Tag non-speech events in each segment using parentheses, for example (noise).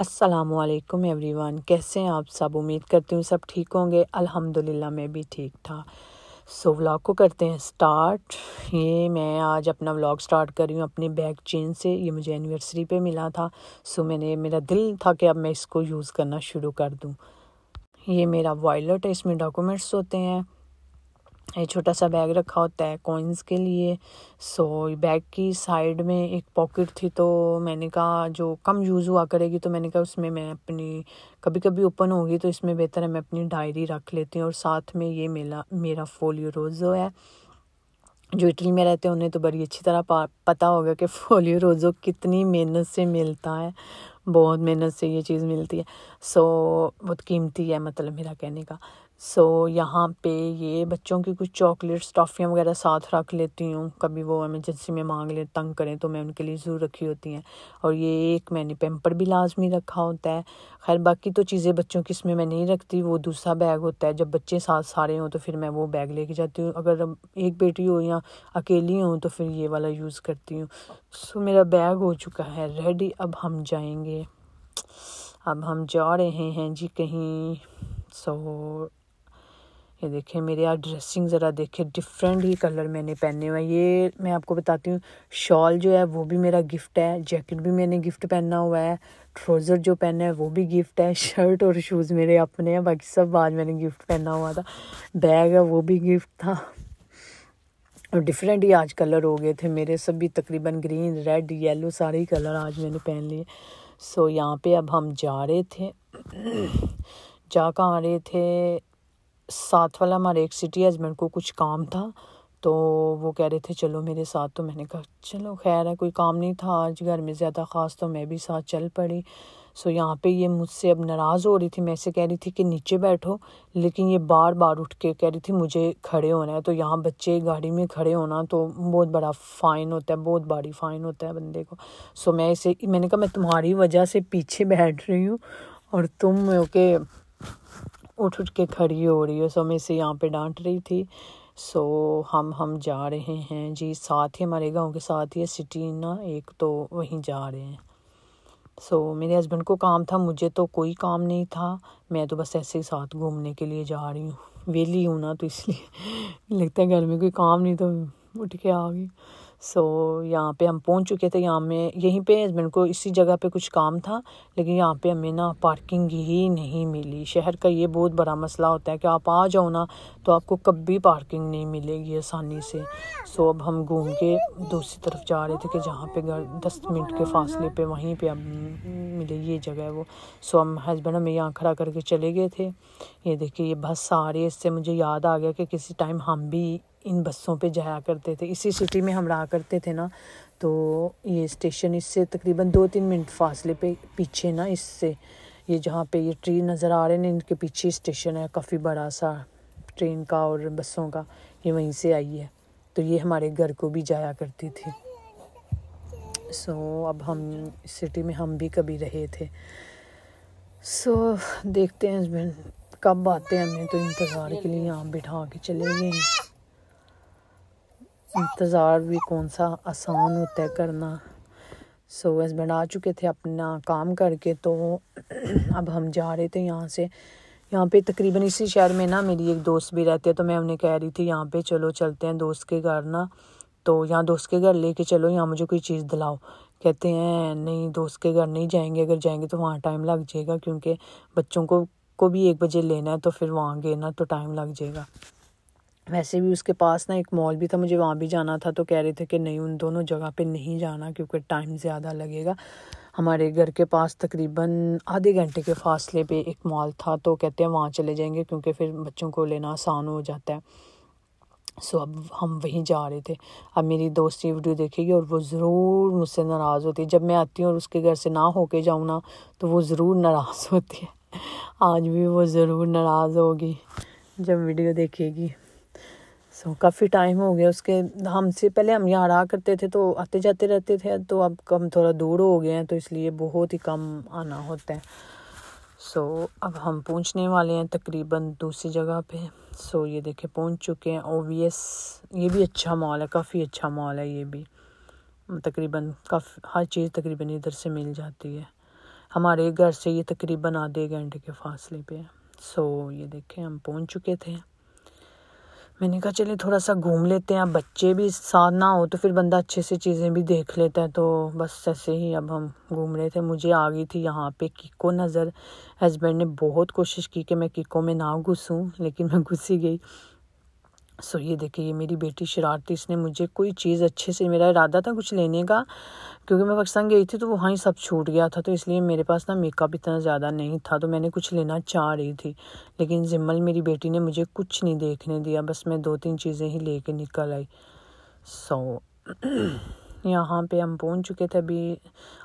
असलकम वन कैसे हैं आप सब उम्मीद करती हूँ सब ठीक होंगे अल्हम्दुलिल्लाह मैं भी ठीक था सो so, व्लॉग को करते हैं स्टार्ट ये मैं आज अपना व्लॉग स्टार्ट कर रही हूँ अपने बैग चेन से ये मुझे एनिवर्सरी पे मिला था सो so, मैंने मेरा दिल था कि अब मैं इसको यूज़ करना शुरू कर दूँ ये मेरा वॉलेट है इसमें डॉक्यूमेंट्स होते हैं एक छोटा सा बैग रखा होता है कॉइन्स के लिए सो बैग की साइड में एक पॉकेट थी तो मैंने कहा जो कम यूज़ हुआ करेगी तो मैंने कहा उसमें मैं अपनी कभी कभी ओपन होगी तो इसमें बेहतर है मैं अपनी डायरी रख लेती हूँ और साथ में ये मेला मेरा फोलियो रोज़ो है जो इटली में रहते हैं उन्हें तो बड़ी अच्छी तरह पता होगा कि फोलियो रोज़ो कितनी मेहनत से मिलता है बहुत मेहनत से ये चीज़ मिलती है सो बहुत कीमती है मतलब मेरा कहने का सो so, यहाँ पे ये बच्चों की कुछ चॉकलेट्स टॉफ़ियाँ वगैरह साथ रख लेती हूँ कभी वो एमरजेंसी में मांग ले तंग करें तो मैं उनके लिए ज़रूर रखी होती हैं और ये एक मैंने पेम्पर भी लाजमी रखा होता है खैर बाकी तो चीज़ें बच्चों की इसमें मैं नहीं रखती वो दूसरा बैग होता है जब बच्चे साथ सारे हों तो फिर मैं वो बैग लेके जाती हूँ अगर एक बेटी हो या अकेली हों तो फिर ये वाला यूज़ करती हूँ सो मेरा बैग हो चुका है रेडी अब हम जाएंगे अब हम जा रहे हैं जी कहीं सो so, ये देखिए मेरे यहाँ ड्रेसिंग ज़रा देखिए डिफरेंट ही कलर मैंने पहने हुए हैं ये मैं आपको बताती हूँ शॉल जो है वो भी मेरा गिफ्ट है जैकेट भी मैंने गिफ्ट पहना हुआ है ट्रोज़र जो पहना है वो भी गिफ्ट है शर्ट और शूज़ मेरे अपने हैं बाकी सब आज मैंने गिफ्ट पहना हुआ था बैग है वो भी गिफ्ट था और डिफरेंट ही आज कलर हो गए थे मेरे सब भी तकरीबन ग्रीन रेड येलो सारे ही कलर आज मैंने पहन लिए सो यहाँ पे अब हम जा रहे थे (clears throat) जा कहाँ रहे थे साथ वाला हमारे एक सिटी हजबेंड को कुछ काम था तो वो कह रहे थे चलो मेरे साथ तो मैंने कहा चलो खैर है कोई काम नहीं था आज घर में ज़्यादा ख़ास तो मैं भी साथ चल पड़ी सो यहाँ पे ये मुझसे अब नाराज़ हो रही थी मैं ऐसे कह रही थी कि नीचे बैठो लेकिन ये बार बार उठ के कह रही थी मुझे खड़े होना है तो यहाँ बच्चे गाड़ी में खड़े होना तो बहुत बड़ा फ़ाइन होता है बहुत बड़ी फ़ाइन होता है बंदे को सो मैं इसे मैंने कहा मैं तुम्हारी वजह से पीछे बैठ रही हूँ और तुम ओके उठ उठ के खड़ी हो रही है सो मैं इसे यहाँ पे डांट रही थी सो हम हम जा रहे हैं जी साथ ही हमारे गांव के साथ ही सिटी ना एक तो वहीं जा रहे हैं सो so, मेरे हस्बैंड को काम था मुझे तो कोई काम नहीं था मैं तो बस ऐसे ही साथ घूमने के लिए जा रही हूँ वेली हूँ ना तो इसलिए (laughs) लगता है घर में कोई काम नहीं तो उठ के आ गई सो so, यहाँ पे हम पहुँच चुके थे यहाँ में यहीं पे हस्बैंड को इसी जगह पे कुछ काम था लेकिन यहाँ पे हमें ना पार्किंग ही नहीं मिली शहर का ये बहुत बड़ा मसला होता है कि आप आ जाओ ना तो आपको कभी पार्किंग नहीं मिलेगी आसानी से सो so, अब हम घूम के दूसरी तरफ जा रहे थे कि जहाँ पे घर दस मिनट के फासले पे वहीं पे अब मिले ये जगह है वो सो so, हम हस्बैंड हमें यहाँ खड़ा करके चले गए थे ये देखिए ये बस आ रही है इससे मुझे याद आ गया कि किसी टाइम हम भी इन बसों पे जाया करते थे इसी सिटी में हम रहा करते थे ना तो ये स्टेशन इससे तकरीबन दो तीन मिनट फासले पे पीछे ना इससे ये जहाँ पे ये ट्री नज़र आ रहे हैं इनके पीछे स्टेशन है काफ़ी बड़ा सा ट्रेन का और बसों का ये वहीं से आई है तो ये हमारे घर को भी जाया करती थी सो so, अब हम सिटी में हम भी कभी रहे थे सो so, देखते हैं हस्बैंड कब आते हैं हमें तो इंतज़ार के लिए यहाँ बिठा के चले गए इंतज़ार भी कौन सा आसान होता है करना सो so, हस्बैंड आ चुके थे अपना काम करके तो अब हम जा रहे थे यहाँ से यहाँ पे तकरीबन इसी शहर में ना मेरी एक दोस्त भी रहती है तो मैं उन्हें कह रही थी यहाँ पे चलो चलते हैं दोस्त के घर ना तो यहाँ दोस्त के घर लेके चलो यहाँ मुझे कोई चीज़ दिलाओ कहते हैं नहीं दोस्त के घर नहीं जाएंगे अगर जाएंगे तो वहाँ टाइम लग जाएगा क्योंकि बच्चों को को भी एक बजे लेना है तो फिर वहाँ गए ना तो टाइम लग जाएगा वैसे भी उसके पास ना एक मॉल भी था मुझे वहाँ भी जाना था तो कह रहे थे कि नहीं उन दोनों जगह पे नहीं जाना क्योंकि टाइम ज़्यादा लगेगा हमारे घर के पास तकरीबन आधे घंटे के फासले पे एक मॉल था तो कहते हैं वहाँ चले जाएंगे क्योंकि फिर बच्चों को लेना आसान हो जाता है सो अब हम वहीं जा रहे थे अब मेरी दोस्त ये वीडियो देखेगी और वो ज़रूर मुझसे नाराज़ होती है जब मैं आती हूँ और उसके घर से ना होके जाऊँ ना तो वो ज़रूर नाराज़ होती है आज भी वो ज़रूर नाराज़ होगी जब वीडियो देखेगी सो so, काफ़ी टाइम हो गया उसके हमसे पहले हम यहाँ आ करते थे तो आते जाते रहते थे तो अब कम थोड़ा दूर हो गए हैं तो इसलिए बहुत ही कम आना होता है सो so, अब हम पहुँचने वाले हैं तकरीबन दूसरी जगह पे सो so, ये देखे पहुँच चुके हैं ओवीएस ये भी अच्छा मॉल है काफ़ी अच्छा मॉल है ये भी तकरीबन काफ़ी हर चीज़ तकरीबन इधर से मिल जाती है हमारे घर से ये तकरीबन आधे घंटे के फासले पे है सो so, ये देखें हम पहुँच चुके थे मैंने कहा चलिए थोड़ा सा घूम लेते हैं अब बच्चे भी साथ ना हो तो फिर बंदा अच्छे से चीज़ें भी देख लेता है तो बस ऐसे ही अब हम घूम रहे थे मुझे आ गई थी यहाँ पे किको नज़र हस्बैंड ने बहुत कोशिश की कि मैं किको में ना घुसूँ लेकिन मैं घुस ही गई सो ये देखिए ये मेरी बेटी शरारती इसने मुझे कोई चीज़ अच्छे से मेरा इरादा था कुछ लेने का क्योंकि मैं पाकिस्तान गई थी तो वहाँ ही सब छूट गया था तो इसलिए मेरे पास ना मेकअप इतना ज़्यादा नहीं था तो मैंने कुछ लेना चाह रही थी लेकिन जिम्मल मेरी बेटी ने मुझे कुछ नहीं देखने दिया बस मैं दो तीन चीज़ें ही ले कर निकल आई सो so, यहाँ पे हम पहुँच चुके थे अभी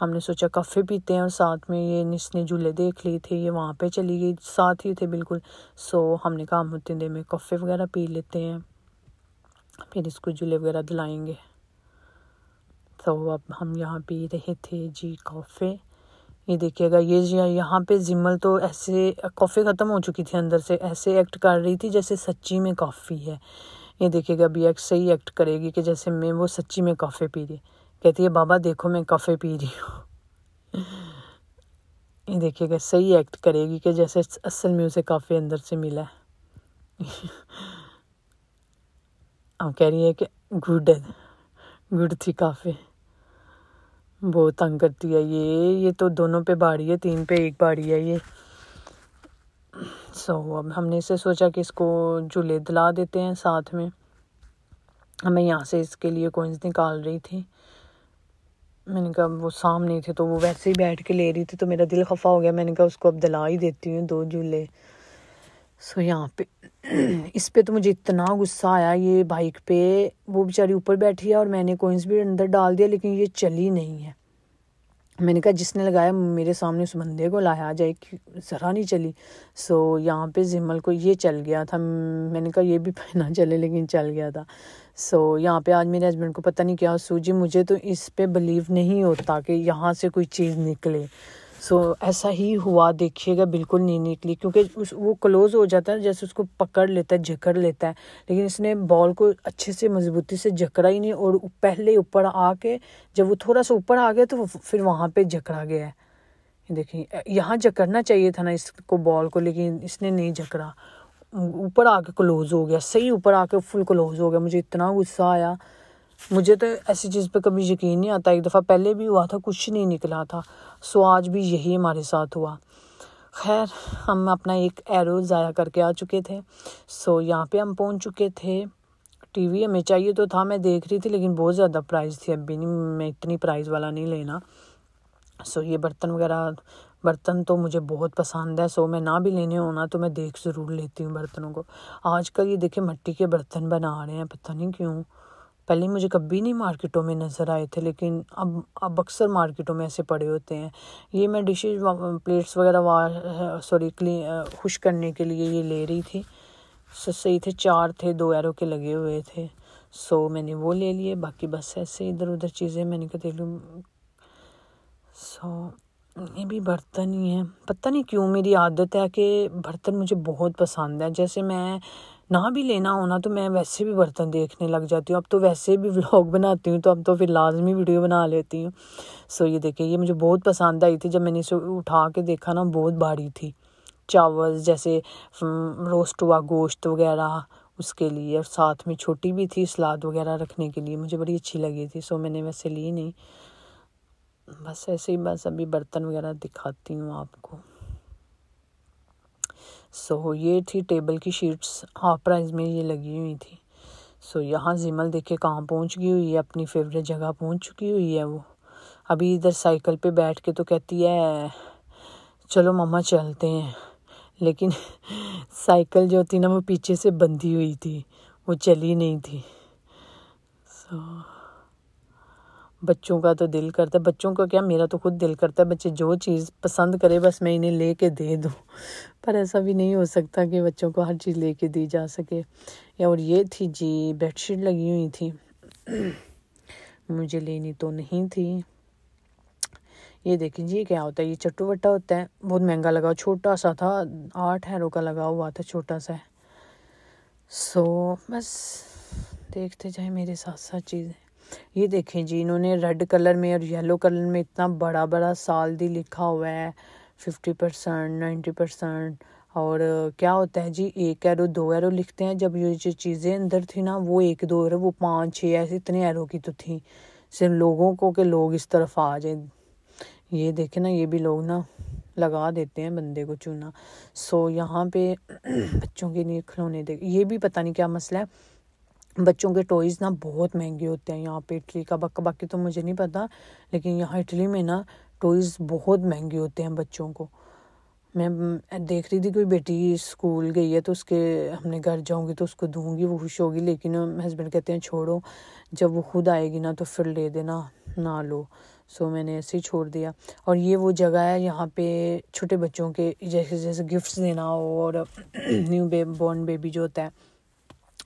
हमने सोचा कफ़े पीते हैं और साथ में ये इसने झूले देख लिए थे ये वहाँ पे चली गई साथ ही थे बिल्कुल सो हमने कहा हम उतने देर में कफ़े वगैरह पी लेते हैं फिर इसको झूले वगैरह दिलाएंगे तो अब हम यहाँ पी रहे थे जी कॉफ़ी ये देखिएगा ये जी यहाँ पे जिमल तो ऐसे कॉफ़ी ख़त्म हो चुकी थी अंदर से ऐसे एक्ट कर रही थी जैसे सच्ची में कॉफ़ी है ये देखिएगा अभी एक्ट सही एक्ट करेगी कि जैसे मैं वो सच्ची में कॉफ़ी पी रही कहती है बाबा देखो मैं कॉफी पी रही हूँ ये देखिएगा सही एक्ट करेगी कि जैसे असल में उसे कॉफ़ी अंदर से मिला है हम कह रही है कि गुड गुड थी काफ़ी बहुत तंग करती है ये ये तो दोनों पे बाड़ी है तीन पे एक बाड़ी है ये सो so, अब हमने इसे सोचा कि इसको झूले दिला देते हैं साथ में हमें यहाँ से इसके लिए कोइंस निकाल रही थी मैंने कहा वो सामने थे तो वो वैसे ही बैठ के ले रही थी तो मेरा दिल खफा हो गया मैंने कहा उसको अब दिला ही देती हूँ दो झूले सो so, यहाँ पे (clears throat) इस पे तो मुझे इतना गुस्सा आया ये बाइक पे वो बेचारी ऊपर बैठी है और मैंने कोइंस भी अंदर डाल दिया लेकिन ये चली नहीं है मैंने कहा जिसने लगाया मेरे सामने उस बंदे को लाया आ जाए जरा नहीं चली सो यहाँ पे जिमल को ये चल गया था मैंने कहा ये भी (laughs) पहना चले लेकिन चल गया था सो यहाँ पे आज मेरे हस्बैंड को पता नहीं क्या सूझी मुझे तो इस पर बिलीव नहीं होता कि यहाँ से कोई चीज़ निकले सो ऐसा ही हुआ देखिएगा बिल्कुल नहीं निकली क्योंकि उस वो क्लोज़ हो जाता है जैसे उसको पकड़ लेता है जकड़ लेता है लेकिन इसने बॉल को अच्छे से मजबूती से जकड़ा ही नहीं और पहले ऊपर आके जब वो थोड़ा सा ऊपर आ गया तो फिर वहाँ पर जकड़ा गया है देखिए यहाँ जकड़ना चाहिए था ना इसको बॉल को लेकिन इसने नहीं जकड़ा ऊपर आके क्लोज़ हो गया सही ऊपर आके फुल क्लोज़ हो गया मुझे इतना गुस्सा आया मुझे तो ऐसी चीज़ पे कभी यकीन नहीं आता एक दफ़ा पहले भी हुआ था कुछ नहीं निकला था सो आज भी यही हमारे साथ हुआ खैर हम अपना एक एरो ज़ाया करके आ चुके थे सो यहाँ पे हम पहुँच चुके थे टीवी हमें चाहिए तो था मैं देख रही थी लेकिन बहुत ज़्यादा प्राइस थी अभी नहीं मैं इतनी प्राइस वाला नहीं लेना सो ये बर्तन वगैरह बर्तन तो मुझे बहुत पसंद है सो मैं ना भी लेने होना तो मैं देख ज़रूर लेती हूँ बर्तनों को आजकल ये देखिए मिट्टी के बर्तन बना रहे हैं पता नहीं क्यों पहले मुझे कभी नहीं मार्केटों में नज़र आए थे लेकिन अब अब अक्सर मार्केटों में ऐसे पड़े होते हैं ये मैं डिशेज प्लेट्स वगैरह सॉरी क्लीन खुश करने के लिए ये ले रही थी सही थे चार थे दो एरो के लगे हुए थे सो मैंने वो ले लिए बाकी बस ऐसे इधर उधर चीज़ें मैंने कहा देख लूँ सो ये भी बर्तन ही है पता नहीं क्यों मेरी आदत है कि बर्तन मुझे बहुत पसंद है जैसे मैं ना भी लेना होना तो मैं वैसे भी बर्तन देखने लग जाती हूँ अब तो वैसे भी व्लॉग बनाती हूँ तो अब तो फिर लाजमी वीडियो बना लेती हूँ सो ये देखिए ये मुझे बहुत पसंद आई थी जब मैंने इसे उठा के देखा ना बहुत भारी थी चावल जैसे रोस्ट हुआ गोश्त वगैरह उसके लिए और साथ में छोटी भी थी सलाद वगैरह रखने के लिए मुझे बड़ी अच्छी लगी थी सो मैंने वैसे ली नहीं बस ऐसे ही बस अभी बर्तन वगैरह दिखाती हूँ आपको सो so, ये थी टेबल की शीट्स हाफ प्राइस में ये लगी हुई थी सो so, यहाँ जिमल देखे कहाँ पहुँच गई हुई है अपनी फेवरेट जगह पहुँच चुकी हुई है वो अभी इधर साइकिल पे बैठ के तो कहती है चलो मम्मा चलते हैं लेकिन साइकिल (laughs) जो थी ना वो पीछे से बंधी हुई थी वो चली नहीं थी सो so, बच्चों का तो दिल करता है बच्चों का क्या मेरा तो खुद दिल करता है बच्चे जो चीज़ पसंद करे बस मैं इन्हें ले कर दे दूँ पर ऐसा भी नहीं हो सकता कि बच्चों को हर चीज़ ले कर दी जा सके और ये थी जी बेडशीट लगी हुई थी मुझे लेनी तो नहीं थी ये देखें जी क्या होता है ये चट्टू बट्टा होता है बहुत महंगा लगा छोटा सा था आठ हैरों का लगा हुआ था छोटा सा सो बस देखते जाए मेरे साथ साथ चीज़ें ये देखें जी इन्होंने रेड कलर में और येलो कलर में इतना बड़ा बड़ा साल दी लिखा हुआ है फिफ्टी परसेंट नाइन्टी परसेंट और क्या होता है जी एक एरो दो एरो लिखते हैं जब ये जो चीज़ें अंदर थी ना वो एक दो एरो वो पाँच छः ऐसे इतने एरो की तो थी सिर्फ लोगों को के लोग इस तरफ आ जाए ये देखे ना ये भी लोग ना लगा देते हैं बंदे को चूना सो यहाँ पे (clears throat) बच्चों के लिए खिलौने दे ये भी पता नहीं क्या मसला है बच्चों के टॉयज़ ना बहुत महंगे होते हैं यहाँ पे इटली का बक बाकी तो मुझे नहीं पता लेकिन यहाँ इटली में ना टॉयज़ बहुत महंगे होते हैं बच्चों को मैं देख रही थी कोई बेटी स्कूल गई है तो उसके हमने घर जाऊंगी तो उसको दूंगी वो खुश होगी लेकिन हस्बैंड कहते हैं छोड़ो जब वो खुद आएगी ना तो फिर ले देना ना लो सो मैंने ऐसे ही छोड़ दिया और ये वो जगह है यहाँ पे छोटे बच्चों के जैसे जैसे गिफ्ट्स देना हो और न्यू बे बॉर्न बेबी जो होता है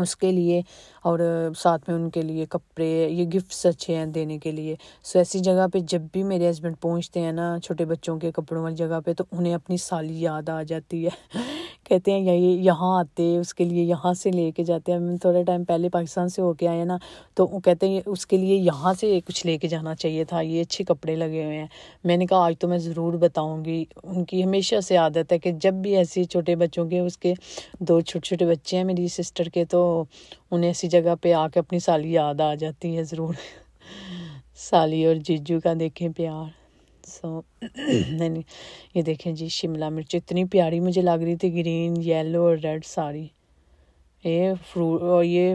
उसके लिए और साथ में उनके लिए कपड़े ये गिफ्ट्स अच्छे हैं देने के लिए सो ऐसी जगह पे जब भी मेरे हस्बैंड पहुंचते हैं ना छोटे बच्चों के कपड़ों वाली जगह पे तो उन्हें अपनी साली याद आ जाती है (laughs) कहते हैं ये यहाँ आते उसके लिए यहाँ से लेके जाते हैं थोड़ा टाइम पहले पाकिस्तान से होके आए ना तो कहते हैं उसके लिए यहाँ से कुछ लेके जाना चाहिए था ये अच्छे कपड़े लगे हुए हैं मैंने कहा आज तो मैं ज़रूर बताऊँगी उनकी हमेशा से आदत है कि जब भी ऐसे छोटे बच्चों के उसके दो छोटे छोटे बच्चे हैं मेरी सिस्टर के तो तो उन्हें ऐसी जगह पे आके अपनी साली याद आ जाती है ज़रूर साली और जीजू का देखें प्यार सो (clears throat) नहीं ये देखें जी शिमला मिर्च इतनी प्यारी मुझे लग रही थी ग्रीन येलो और रेड सारी ये फ्रूट और ये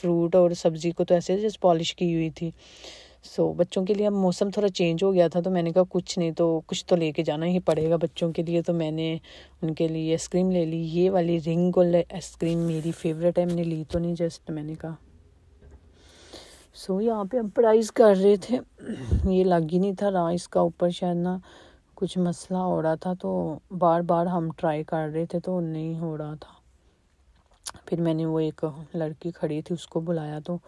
फ्रूट और सब्ज़ी को तो ऐसे जैसे पॉलिश की हुई थी सो so, बच्चों के लिए अब मौसम थोड़ा चेंज हो गया था तो मैंने कहा कुछ नहीं तो कुछ तो लेके जाना ही पड़ेगा बच्चों के लिए तो मैंने उनके लिए आइसक्रीम ले ली ये वाली रिंग गोल आइसक्रीम मेरी फेवरेट है मैंने ली तो नहीं जस्ट मैंने कहा सो so, यहाँ पे हम प्राइस कर रहे थे ये लग ही नहीं था रहा इसका ऊपर शायद ना कुछ मसला हो रहा था तो बार बार हम ट्राई कर रहे थे तो नहीं हो रहा था फिर मैंने वो एक लड़की खड़ी थी उसको बुलाया तो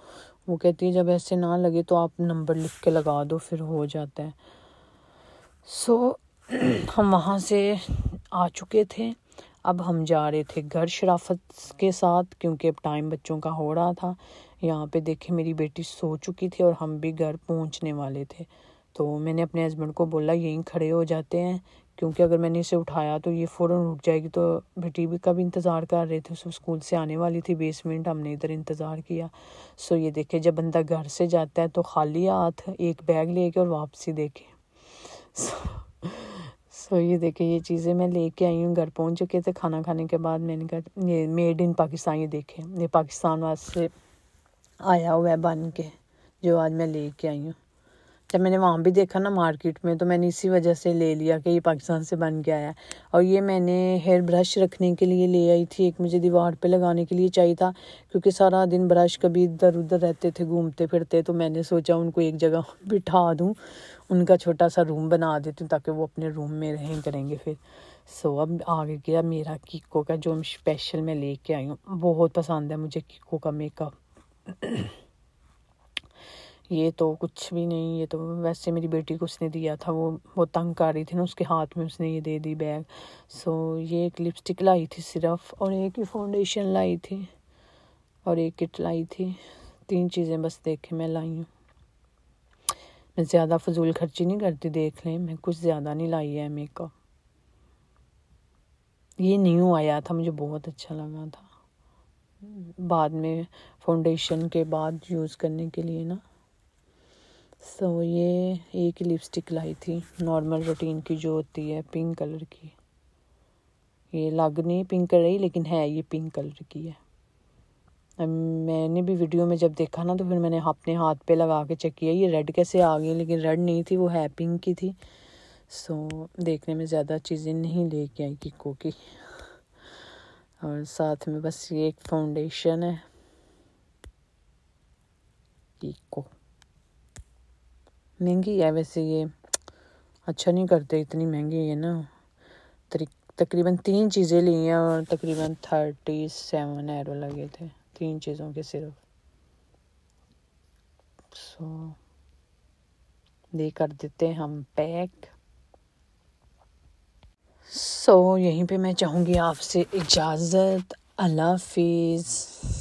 वो कहती है जब ऐसे ना लगे तो आप नंबर लिख के लगा दो फिर हो जाता है सो so, (clears throat) हम वहाँ से आ चुके थे अब हम जा रहे थे घर शराफत के साथ क्योंकि अब टाइम बच्चों का हो रहा था यहाँ पे देखे मेरी बेटी सो चुकी थी और हम भी घर पहुँचने वाले थे तो मैंने अपने हस्बैंड को बोला यहीं खड़े हो जाते हैं क्योंकि अगर मैंने इसे उठाया तो ये फ़ौर उठ जाएगी तो बेटी भी कब इंतज़ार कर रहे थे उसे स्कूल से आने वाली थी बेसमेंट हमने इधर इंतज़ार किया सो ये देखे जब बंदा घर से जाता है तो खाली हाथ एक बैग लेके और वापसी देखे सो, सो ये देखे ये चीज़ें मैं लेके आई हूँ घर पहुँच चुके थे खाना खाने के बाद मैंने कहा ये मेड इन पाकिस्तान ये देखे ये पाकिस्तान वास्ते आया हुआ है बन के जो आज मैं लेके आई हूँ जब तो मैंने वहाँ भी देखा ना मार्केट में तो मैंने इसी वजह से ले लिया कि ये पाकिस्तान से बन के आया और ये मैंने हेयर ब्रश रखने के लिए ले आई थी एक मुझे दीवार पे लगाने के लिए चाहिए था क्योंकि सारा दिन ब्रश कभी इधर उधर रहते थे घूमते फिरते तो मैंने सोचा उनको एक जगह (laughs) बिठा दूँ उनका छोटा सा रूम बना देती हूँ ताकि वो अपने रूम में रहें करेंगे फिर सो अब आगे गया मेरा किको का जो स्पेशल मैं ले आई हूँ बहुत पसंद है मुझे किको का मेकअप (clears throat) ये तो कुछ भी नहीं ये तो वैसे मेरी बेटी को उसने दिया था वो वो तंग कर रही थी ना उसके हाथ में उसने ये दे दी बैग सो ये एक लिपस्टिक लाई थी सिर्फ और एक ही फाउंडेशन लाई थी और एक किट लाई थी तीन चीज़ें बस देखे मैं लाई हूँ मैं ज़्यादा फजूल खर्ची नहीं करती देख लें मैं कुछ ज़्यादा नहीं लाई है मेकअप ये न्यू आया था मुझे बहुत अच्छा लगा था बाद में फाउंडेशन के बाद यूज़ करने के लिए ना सो so, ये एक लिपस्टिक लाई थी नॉर्मल रूटीन की जो होती है पिंक कलर की ये लग नहीं पिंक कलर ही लेकिन है ये पिंक कलर की है मैंने भी वीडियो में जब देखा ना तो फिर मैंने अपने हाथ पे लगा के चेक किया ये रेड कैसे आ गई लेकिन रेड नहीं थी वो है पिंक की थी सो so, देखने में ज़्यादा चीज़ें नहीं लेके आई किको की और साथ में बस ये एक फाउंडेशन है किको महंगी है वैसे ये अच्छा नहीं करते इतनी महंगी है ना तकरीबन तीन चीज़ें ली हैं और तकरीबन थर्टी सेवन एरो लगे थे तीन चीज़ों के सिर्फ सो दे कर देते हम पैक सो यहीं पे मैं चाहूँगी आपसे इजाज़त अल्लाह हाफिज़